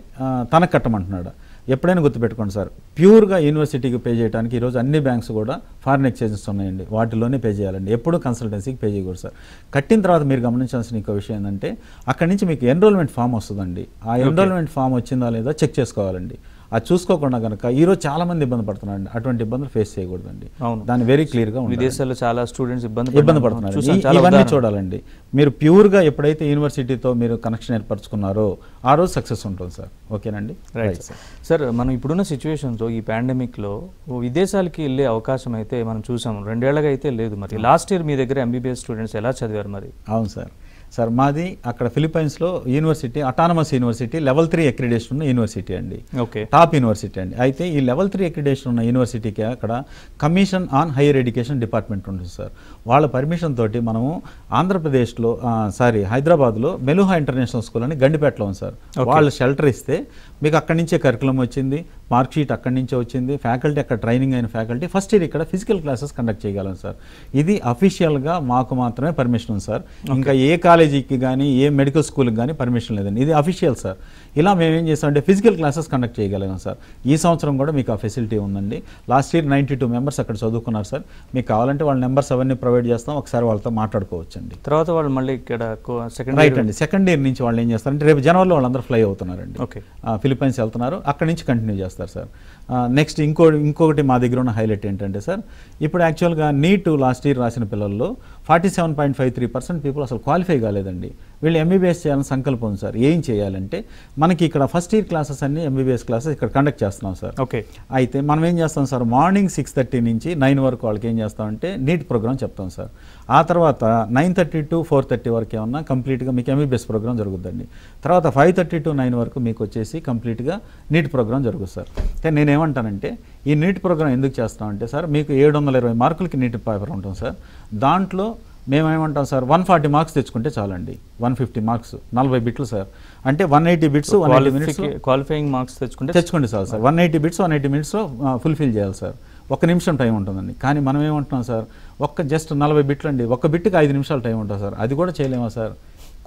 తనకు కట్టమంటున్నాడు ఎప్పుడైనా గుర్తుపెట్టుకోండి సార్ ప్యూర్గా యూనివర్సిటీకి పే చేయడానికి ఈరోజు అన్ని బ్యాంక్స్ కూడా ఫారిన్ ఎక్స్చేంజెస్ ఉన్నాయండి వాటిలోనే పే చేయాలండి ఎప్పుడు కన్సల్టెన్సీకి పే చేయకూడదు సార్ కట్టిన తర్వాత మీరు గమనించాల్సిన ఇంకో విషయం ఏంటంటే అక్కడి నుంచి మీకు ఎన్రోల్మెంట్ ఫామ్ వస్తుందండి ఆ ఎన్రోల్మెంట్ ఫామ్ వచ్చిందా లేదా చెక్ చేసుకోవాలండి అది చూసుకోకుండా కనుక ఈరోజు చాలా మంది ఇబ్బంది పడుతున్నారండి అటువంటి ఇబ్బందులు ఫేస్ చేయకూడదండి దాన్ని వెరీ క్లియర్గా విదేశాల్లో చాలా స్టూడెంట్స్ ఇబ్బంది ఇబ్బంది పడుతున్నారు ఇవన్నీ చూడాలండి మీరు ప్యూర్గా ఎప్పుడైతే యూనివర్సిటీతో మీరు కనెక్షన్ ఏర్పరచుకున్నారో ఆ రోజు సక్సెస్ ఉంటుంది సార్ ఓకేనండి రైట్ సార్ మనం ఇప్పుడున్న సిచ్యువేషన్లో ఈ పాండమిక్లో విదేశాలకి వెళ్ళే అవకాశం అయితే మనం చూసాము రెండేళ్లగా అయితే లేదు మరి లాస్ట్ ఇయర్ మీ దగ్గర ఎంబీబీఎస్ స్టూడెంట్స్ ఎలా చదివారు మరి అవును సార్ సార్ మాది అక్కడ ఫిలిప్పైన్స్లో university autonomous university level three accreditation ఉన్న యూనివర్సిటీ అండి ఓకే టాప్ యూనివర్సిటీ అండి అయితే ఈ లెవెల్ త్రీ అక్రిడేషన్ ఉన్న యూనివర్సిటీకి అక్కడ commission on higher education department ఉంటుంది సార్ వాళ్ళ పర్మిషన్ తోటి మనము ఆంధ్రప్రదేశ్లో సారీ హైదరాబాద్లో మెలుహా ఇంటర్నేషనల్ స్కూల్ అని గండిపేటలో ఉంది సార్ వాళ్ళు షెల్టర్ ఇస్తే మీకు అక్కడి నుంచే కరికులం వచ్చింది మార్క్షీట్ అక్కడి నుంచే వచ్చింది ఫ్యాకల్టీ అక్కడ ట్రైనింగ్ అయిన ఫ్యాకల్టీ ఫస్ట్ ఇయర్ ఇక్కడ ఫిజికల్ క్లాసెస్ కండక్ట్ చేయగలం సార్ ఇది అఫీషియల్గా మాకు మాత్రమే పర్మిషన్ ఉంది సార్ ఇంకా ఏ కాలేజ్ కాలేజీకి కానీ ఏ మెడికల్ స్కూల్కి కానీ పర్మిషన్ లేదండి ఇది అఫీషియల్ సార్ ఇలా మేము ఏం చేస్తామంటే ఫిజికల్ క్లాసెస్ కండక్ట్ చేయగలిగాం సార్ ఈ సంవత్సరం కూడా మీకు ఆ ఫెసిలిటీ ఉందండి last year ninety two members అక్కడ చదువుకున్నారు సార్ మీకు కావాలంటే వాళ్ళ నెంబర్స్ అవన్నీ ప్రొవైడ్ చేస్తాం ఒకసారి వాళ్ళతో మాట్లాడుకోవచ్చండి తర్వాత వాళ్ళు మళ్ళీ ఇక్కడ సెకండ్ రైట్ అండి సెకండ్ ఇయర్ నుంచి వాళ్ళు ఏం చేస్తారంటే రేపు జనవరిలో వాళ్ళందరూ ఫ్లై అవుతున్నారండి ఓకే ఫిలిపైన్స్ వెళ్తున్నారు అక్కడ నుంచి కంటిన్యూ చేస్తారు సార్ నెక్స్ట్ ఇంకో ఇంకొకటి మా దగ్గర ఉన్న హైలైట్ ఏంటంటే సార్ ఇప్పుడు యాక్చువల్గా నీట్ లాస్ట్ ఇయర్ రాసిన పిల్లల్లో forty seven point five three percent people అసలు క్వాలిఫై కాలేదండి వీళ్ళు ఎంబీబీఎస్ చేయాలని సంకల్పం ఉంది సార్ ఏం చేయాలంటే మనకి ఇక్కడ ఫస్ట్ ఇయర్ క్లాసెస్ అన్ని ఎంబీబీఎస్ క్లాసెస్ ఇక్కడ కండక్ట్ చేస్తున్నాం సార్ ఓకే అయితే మనం ఏం చేస్తాం సార్ మార్నింగ్ సిక్స్ థర్టీ నుంచి నైన్ వరకు వాళ్ళకి ఏం చేస్తామంటే నీట్ ప్రోగ్రామ్ చెప్తాం సార్ ఆ తర్వాత nine thirty to four thirty వరకు ఏమన్నా కంప్లీట్గా మీకు ఎంబీబీఎస్ ప్రోగ్రామ్ జరుగుద్దండి తర్వాత ఫైవ్ థర్టీ టు నైన్ వరకు మీకు వచ్చేసి కంప్లీట్గా నీట్ ప్రోగ్రామ్ జరుగుతుంది సార్ కానీ నేనేమంటానంటే ఈ నీట్ ప్రోగ్రామ్ ఎందుకు చేస్తామంటే సార్ మీకు ఏడు వందల ఇరవై మార్కులకి నీట్ పేపర్ ఉంటుంది సార్ దాంట్లో మేమేమంటాం సార్ వన్ ఫార్టీ మార్క్స్ తెచ్చుకుంటే చాలండి వన్ ఫిఫ్టీ మార్క్స్ నలభై బిట్లు సార్ అంటే one eighty bits one eighty minutes qualifying marks తెచ్చుకుంటే తెచ్చుకోండి sir sir one eighty bits one eighty మినిట్స్లో ఫుల్ఫిల్ చేయాలి సార్ ఒక నిమిషం టైం ఉంటుందండి కానీ మనం ఏమంటున్నాం సార్ ఒక్క జస్ట్ నలభై బిట్లు అండి ఒక్క బిట్కి ఐదు నిమిషాలు టైం ఉంటుంది సార్ అది కూడా చేయలేమా సార్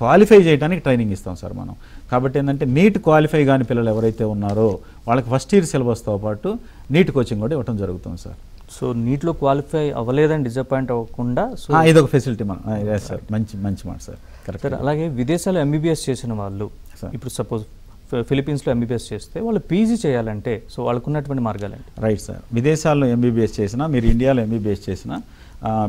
క్వాలిఫై చేయడానికి ట్రైనింగ్ ఇస్తాం సార్ మనం కాబట్టి ఏంటంటే నీట్ క్వాలిఫై కాని పిల్లలు ఎవరైతే ఉన్నారో వాళ్ళకి ఫస్ట్ ఇయర్ సిలబస్తో పాటు నీట్ కోచింగ్ కూడా ఇవ్వడం జరుగుతుంది సార్ సో నీట్లో క్వాలిఫై అవ్వలేదని డిసప్పాయింట్ అవ్వకుండా సో ఇది ఒక ఫెసిలిటీ మనం సార్ మంచి మంచి మాట సార్ కరెక్ట్ సార్ అలాగే విదేశాల్లో ఎంబీబీఎస్ చేసిన వాళ్ళు ఇప్పుడు సపోజ్ ఫిలిపీన్స్లో ఎంబీబీఎస్ చేస్తే వాళ్ళు పీజీ చేయాలంటే సో వాళ్ళకు ఉన్నటువంటి మార్గాలు రైట్ సార్ విదేశాల్లో ఎంబీబీఎస్ చేసినా మీరు ఇండియాలో ఎంబీబీఎస్ చేసినా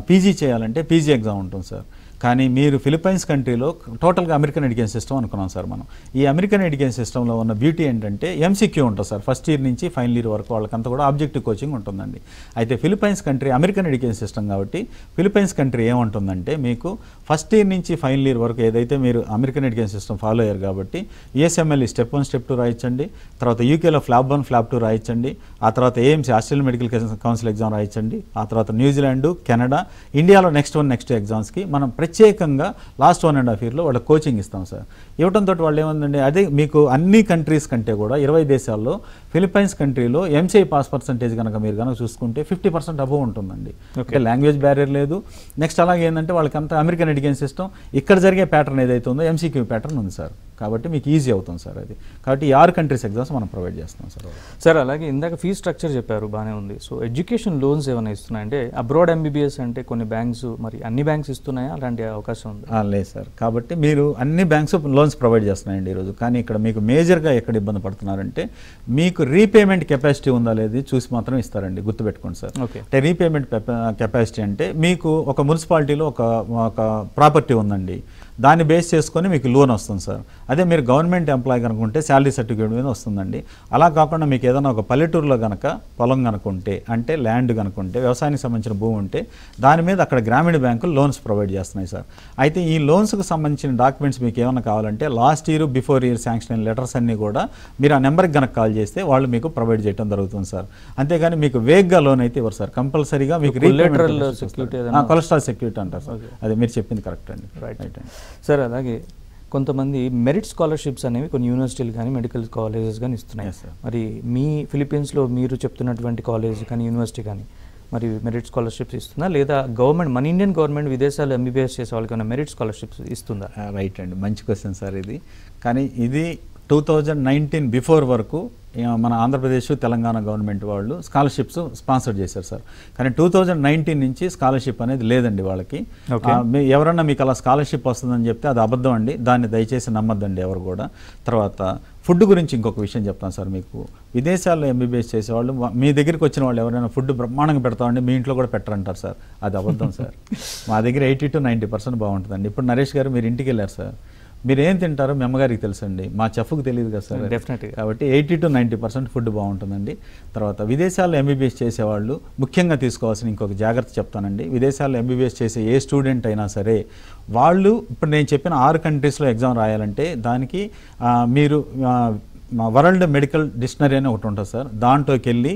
పీజీ చేయాలంటే పీజీ ఎగ్జామ్ ఉంటుంది సార్ కానీ మీరు ఫిలిప్పైన్స్ కంట్రీలో టోటల్గా అమెరికన్ ఎడ్యుకేషన్ సిస్టమ్ అనుకున్నాం సార్ మనం ఈ అమెరికన్ ఎడ్యుకేషన్ సిస్టంలో ఉన్న బ్యూటీ ఏంటంటే ఎంసీక్యూ ఉంటుంది సార్ ఫస్ట్ ఇయర్ నుంచి ఫైనల్ ఇయర్ వరకు వాళ్ళకంతా కూడా ఆబ్జెక్టివ్ కోచింగ్ ఉంటుందండి అయితే Philippines country American education system కాబట్టి ఫిలిపైన్స్ కంట్రీ ఏముంటుందంటే మీకు ఫస్ట్ ఇయర్ నుంచి ఫైనల్ ఇయర్ వరకు ఏదైతే మీరు అమెరికన్ ఎడ్యుకేషన్ సిస్టమ్ ఫాలో అయ్యారు కాబట్టి USMLE e step one step two రాయించండి తర్వాత యూకేలో ఫ్లాప్ వన్ ఫ్లాప్ టూ రాయించండి ఆ తర్వాత AMC Australian medical council exam రాయించండి ఆ తర్వాత న్యూజిలాండ్ కెనడా ఇండియాలో నెక్స్ట్ వన్ నెక్స్ట్ ఎగ్జామ్స్కి మనం ప్రత్యేకంగా లాస్ట్ వన్ అండ్ హాఫ్ ఇయర్లో వాళ్ళ కోచింగ్ ఇస్తాం సార్ ఇవ్వడంతో వాళ్ళు ఏమందండి అదే మీకు అన్ని కంట్రీస్ కంటే కూడా ఇరవై దేశాల్లో ఫిలిప్పైన్స్ కంట్రీలో ఎంసీఐ పాస్ పర్సంటేజ్ కనుక మీరు కనుక చూసుకుంటే ఫిఫ్టీ పర్సెంట్ అబవ్ ఉంటుందండి ఓకే లాంగ్వేజ్ బ్యారియర్ లేదు నెక్స్ట్ అలాగే ఏంటంటే అంత అమెరికన్ ఎడ్యుకేషన్ సిస్టమ్ ఇక్కడ జరిగే ప్యాటర్న్ ఏదైతే ఉందో ఎంసీక్యూ ప్యాటర్న్ ఉంది సార్ కాబట్టి మీకు ఈజీ అవుతుంది సార్ అది కాబట్టి ఆరు కంట్రీస్ ఎగ్జామ్స్ మనం ప్రొవైడ్ చేస్తాం సార్ సార్ అలాగే ఇందాక ఫీజ్ స్ట్రక్చర్ చెప్పారు బాగానే ఉంది సో ఎడ్యుకేషన్ లోన్స్ ఏమైనా ఇస్తున్నాయంటే అబ్రాడ్ ఎంబీబీఎస్ అంటే కొన్ని బ్యాంక్స్ మరి అన్ని బ్యాంక్స్ ఇస్తున్నాయా అలాంటి ఇచ్చేటువంటి అవకాశం ఉంది లేదు సార్ కాబట్టి మీరు అన్ని బ్యాంక్స్ లోన్స్ ప్రొవైడ్ చేస్తున్నాయండి ఈరోజు కానీ ఇక్కడ మీకు మేజర్గా ఎక్కడ ఇబ్బంది పడుతున్నారంటే మీకు రీపేమెంట్ కెపాసిటీ ఉందా లేదు చూసి మాత్రం ఇస్తారండి గుర్తుపెట్టుకోండి సార్ అంటే రీపేమెంట్ కెపాసిటీ అంటే మీకు ఒక మున్సిపాలిటీలో ఒక ప్రాపర్టీ ఉందండి దాన్ని బేస్ చేసుకొని మీకు లోన్ వస్తుంది సార్ అదే మీరు గవర్నమెంట్ ఎంప్లాయీ కనుకుంటే శాలరీ సర్టిఫికేట్ మీద వస్తుందండి అలా కాకుండా మీకు ఏదైనా ఒక పల్లెటూరులో కనుక పొలం కనుకుంటే అంటే ల్యాండ్ కనుకుంటే వ్యవసాయానికి సంబంధించిన భూమి ఉంటే దాని మీద అక్కడ గ్రామీణ బ్యాంకులు లోన్స్ ప్రొవైడ్ చేస్తున్నాయి సార్ అయితే ఈ లోన్స్కి సంబంధించిన డాక్యుమెంట్స్ మీకు ఏమైనా కావాలంటే last year before year sanction అయిన లెటర్స్ అన్నీ కూడా మీరు ఆ నెంబర్కి కనుక కాల్ చేస్తే వాళ్ళు మీకు ప్రొవైడ్ చేయడం జరుగుతుంది సార్ అంతేగాని మీకు వేగ్గా లోన్ అయితే ఇవ్వరు సార్ కంపల్సరీగా మీకు కొలెస్ట్రాల్ సెక్యూరిటీ అంటారు సార్ అది మీరు చెప్పింది కరెక్ట్ అండి రైట్ రైట్ అండి సార్ అలాగే కొంతమంది మెరిట్ స్కాలర్షిప్స్ అనేవి కొన్ని యూనివర్సిటీలు కానీ మెడికల్ కాలేజెస్ కానీ ఇస్తున్నాయి మరి మీ ఫిలిపీన్స్లో మీరు చెప్తున్నటువంటి కాలేజ్ కానీ యూనివర్సిటీ కానీ మరి మెరిట్ స్కాలర్షిప్స్ ఇస్తుందా లేదా గవర్నమెంట్ మన ఇండియన్ గవర్నమెంట్ విదేశాలు ఎంబీబీఎస్ చేసే వాళ్ళకి ఏమైనా మెరిట్ స్కాలర్షిప్స్ ఇస్తుందా రైట్ అండి మంచి క్వశ్చన్ సార్ ఇది కానీ ఇది టూ థౌజండ్ నైన్టీన్ బిఫోర్ వరకు మన ఆంధ్రప్రదేశ్ తెలంగాణ గవర్నమెంట్ వాళ్ళు స్కాలర్షిప్స్ స్పాన్సర్ చేశారు సార్ కానీ టూ థౌజండ్ నైన్టీన్ నుంచి స్కాలర్షిప్ అనేది లేదండి వాళ్ళకి ఎవరన్నా మీకు అలా స్కాలర్షిప్ వస్తుందని చెప్తే అది అబద్ధం అండి దాన్ని దయచేసి నమ్మద్దండి ఎవరు కూడా తర్వాత ఫుడ్ గురించి ఇంకొక విషయం చెప్తాను సార్ మీకు విదేశాల్లో ఎంబీబీఎస్ చేసేవాళ్ళు మీ దగ్గరికి వచ్చిన వాళ్ళు ఎవరైనా ఫుడ్ బ్రహ్మాండంగా పెడతామండి మీ ఇంట్లో కూడా పెట్టరంటారు సార్ అది అబద్ధం సార్ మా దగ్గర ఎయిటీ టు నైంటీ పర్సెంట్ బాగుంటుందండి ఇప్పుడు నరేష్ గారు మీరు ఇంటికి వెళ్ళారు సార్ మీరు ఏం తింటారో మీ అమ్మగారికి తెలుసండి మా చెఫ్కి తెలియదు కదా సార్ డెఫినెట్గా కాబట్టి eighty to ninety percent food బాగుంటుందండి తర్వాత విదేశాల్లో ఎంబీబీఎస్ చేసేవాళ్ళు ముఖ్యంగా తీసుకోవాల్సిన ఇంకొక జాగ్రత్త చెప్తానండి విదేశాల్లో ఎంబీబీఎస్ చేసే ఏ స్టూడెంట్ అయినా సరే వాళ్ళు ఇప్పుడు నేను చెప్పిన ఆరు కంట్రీస్లో ఎగ్జామ్ రాయాలంటే దానికి మీరు మా వరల్డ్ మెడికల్ డిక్షనరీ అని ఒకటి ఉంటుంది సార్ దాంట్లోకి వెళ్ళి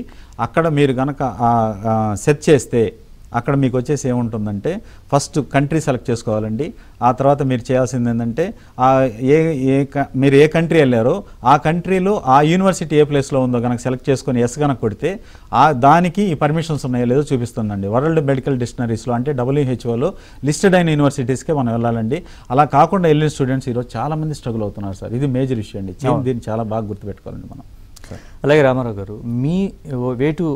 అక్కడ మీరు కనుక సెర్చ్ చేస్తే అక్కడ మీకు వచ్చేసి ఏముంటుందంటే ఫస్ట్ కంట్రీ సెలెక్ట్ చేసుకోవాలండి ఆ తర్వాత మీరు చేయాల్సింది ఏంటంటే ఆ ఏ ఏ మీరు ఏ కంట్రీ వెళ్ళారో ఆ కంట్రీలో ఆ యూనివర్సిటీ ఏ ప్లేస్లో ఉందో కనుక సెలెక్ట్ చేసుకొని ఎస్ కనుక కొడితే ఆ దానికి ఈ పర్మిషన్స్ ఉన్నాయో లేదో చూపిస్తుందండి వరల్డ్ మెడికల్ డిక్షనరీస్లో అంటే డబ్ల్యూహెచ్ఓలో లిస్టెడ్ అయిన యూనివర్సిటీస్కే మనం వెళ్ళాలండి అలా కాకుండా వెళ్ళిన స్టూడెంట్స్ ఈరోజు చాలామంది స్ట్రగుల్ అవుతున్నారు సార్ ఇది మేజర్ ఇష్యూ అండి దీన్ని చాలా బాగా గుర్తుపెట్టుకోవాలండి మనం అలాగే రామారావు గారు మీ వేటు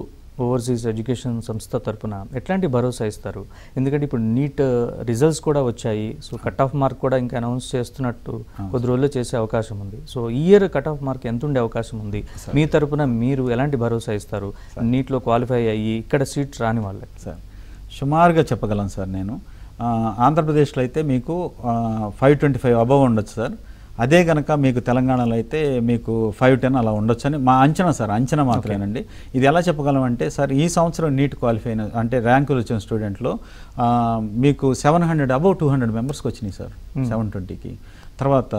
ఓవర్సీస్ ఎడ్యుకేషన్ సంస్థ తరపున ఎట్లాంటి భరోసా ఇస్తారు ఎందుకంటే ఇప్పుడు నీట్ రిజల్ట్స్ uh, కూడా వచ్చాయి సో కట్ ఆఫ్ మార్క్ కూడా ఇంకా అనౌన్స్ చేస్తున్నట్టు కొద్ది రోజుల్లో చేసే అవకాశం ఉంది సో ఈ ఇయర్ కట్ ఆఫ్ మార్క్ ఎంత ఉండే అవకాశం ఉంది మీ తరపున మీరు ఎలాంటి భరోసా ఇస్తారు నీట్లో క్వాలిఫై అయ్యి ఇక్కడ సీట్ రాని వాళ్ళకి సార్ సుమారుగా చెప్పగలను సార్ నేను ఆంధ్రప్రదేశ్లో అయితే మీకు ఫైవ్ ట్వంటీ ఫైవ్ అబవ్ ఉండొచ్చు సార్ అదే కనుక మీకు తెలంగాణలో అయితే మీకు ఫైవ్ టెన్ అలా ఉండొచ్చని మా అంచనా సార్ అంచనా మాత్రమేనండి ఇది ఎలా చెప్పగలం అంటే సార్ ఈ సంవత్సరం నీట్ క్వాలిఫై అయిన అంటే ర్యాంకులు వచ్చిన స్టూడెంట్లో మీకు seven hundred above two hundred మెంబర్స్కి వచ్చినాయి సార్ సెవెన్ ట్వంటీకి తర్వాత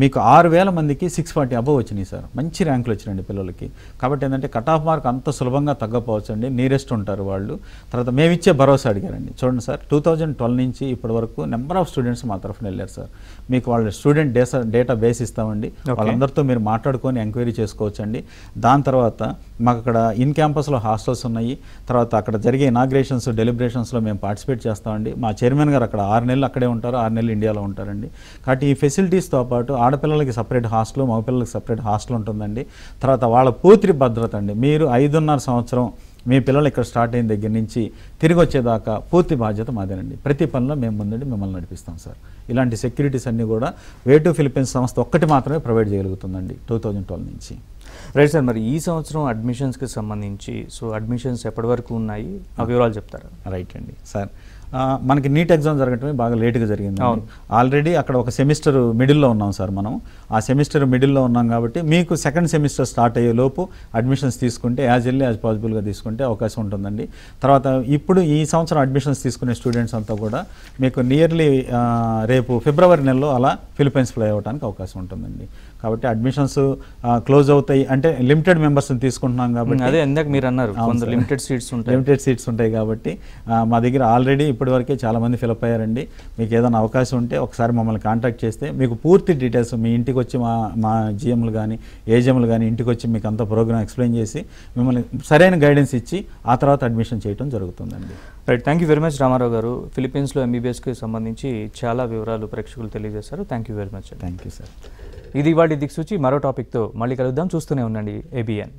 మీకు ఆరు వేల మందికి సిక్స్ ఫార్టీ అబవ్ వచ్చినాయి సార్ మంచి ర్యాంకులు వచ్చినాయండి పిల్లలకి కాబట్టి ఏంటంటే కట్ ఆఫ్ మార్క్ అంత సులభంగా తగ్గపోవచ్చు అండి నీరెస్ట్ ఉంటారు వాళ్ళు తర్వాత మేమిచ్చే భరోసా అడిగారండి చూడండి సార్ టూ థౌజండ్ ట్వెల్వ్ నుంచి ఇప్పటి వరకు నెంబర్ ఆఫ్ స్టూడెంట్స్ మా తరఫున వెళ్ళారు సార్ మీకు వాళ్ళ స్టూడెంట్ డేటా డేటా బేస్ ఇస్తామండి వాళ్ళందరితో మీరు మాట్లాడుకొని ఎంక్వైరీ చేసుకోవచ్చండి దాని తర్వాత మాకు అక్కడ ఇన్ క్యాంపస్లో హాస్టల్స్ ఉన్నాయి తర్వాత అక్కడ జరిగే ఇనాగ్రేషన్స్ డెలిబరేషన్స్లో మేము పార్టిసిపేట్ చేస్తామండి మా చైర్మన్ గారు అక్కడ ఆరు నెలలు అక్కడే ఉంటారు ఆరు నెలలు ఇండియాలో ఉంటారండి కాబట్టి ఈ ఫెసిలిటీస్తో పాటు ఆడపిల్లలకి సపరేట్ హాస్టల్ మగపిల్లలకి సపరేట్ హాస్టల్ ఉంటుందండి తర్వాత వాళ్ళ పూర్తి భద్రత అండి మీరు ఐదున్నర సంవత్సరం మీ పిల్లలు ఇక్కడ స్టార్ట్ అయిన దగ్గర నుంచి తిరిగి వచ్చేదాకా పూర్తి బాధ్యత మాదేనండి ప్రతి పనిలో మేము ముందండి మిమ్మల్ని నడిపిస్తాం సార్ ఇలాంటి సెక్యూరిటీస్ అన్నీ కూడా వే టు ఫిలిపీన్స్ సంస్థ ఒక్కటి మాత్రమే ప్రొవైడ్ చేయగలుగుతుందండి టూ నుంచి రైట్ సార్ మరి ఈ సంవత్సరం అడ్మిషన్స్కి సంబంధించి సో అడ్మిషన్స్ ఎప్పటి వరకు ఉన్నాయి ఆ hmm. వివరాలు చెప్తారా రైట్ అండి సార్ మనకి నీట్ ఎగ్జామ్ జరగటమే బాగా లేటుగా జరిగింది ఆల్రెడీ అక్కడ ఒక సెమిస్టర్ మిడిల్లో ఉన్నాం సార్ మనం ఆ సెమిస్టర్ మిడిల్లో ఉన్నాం కాబట్టి మీకు సెకండ్ సెమిస్టర్ స్టార్ట్ అయ్యే లోపు అడ్మిషన్స్ తీసుకుంటే యాజ్ ఎల్లీ యాజ్ పాసిబుల్గా తీసుకుంటే అవకాశం ఉంటుందండి తర్వాత ఇప్పుడు ఈ సంవత్సరం అడ్మిషన్స్ తీసుకునే స్టూడెంట్స్ అంతా కూడా మీకు నియర్లీ రేపు ఫిబ్రవరి నెలలో అలా ఫిలిపైన్స్ ఫ్లై అవ్వడానికి అవకాశం ఉంటుందండి కాబట్టి అడ్మిషన్స్ క్లోజ్ అవుతాయి అంటే లిమిటెడ్ మెంబర్స్ని తీసుకుంటున్నాం కాబట్టి అదే మీరు అన్నారు లిమిటెడ్ సీట్స్ ఉంటాయి లిమిటెడ్ సీట్స్ ఉంటాయి కాబట్టి మా దగ్గర ఆల్రెడీ ఇప్పటి వరకే చాలా మంది ఫిలప్ అయ్యారండి మీకు ఏదైనా అవకాశం ఉంటే ఒకసారి మమ్మల్ని కాంటాక్ట్ చేస్తే మీకు పూర్తి డీటెయిల్స్ మీ ఇంటికి వచ్చి మా మా జిఎంలు కానీ ఏజిఎంలు కానీ ఇంటికి వచ్చి మీకు అంత ప్రోగ్రామ్ ఎక్స్ప్లెయిన్ చేసి మిమ్మల్ని సరైన గైడెన్స్ ఇచ్చి ఆ తర్వాత అడ్మిషన్ చేయడం జరుగుతుందండి right thank you very much Ramarao garu ఫిలిపీన్స్లో ఎంబీబీఎస్కి సంబంధించి చాలా వివరాలు ప్రేక్షకులు తెలియజేశారు thank you very much thank you sir ఇది ఇవాళ దిక్సూచి మరో టాపిక్తో మళ్ళీ కలుద్దాం చూస్తూనే ఉండండి ఏబిఎన్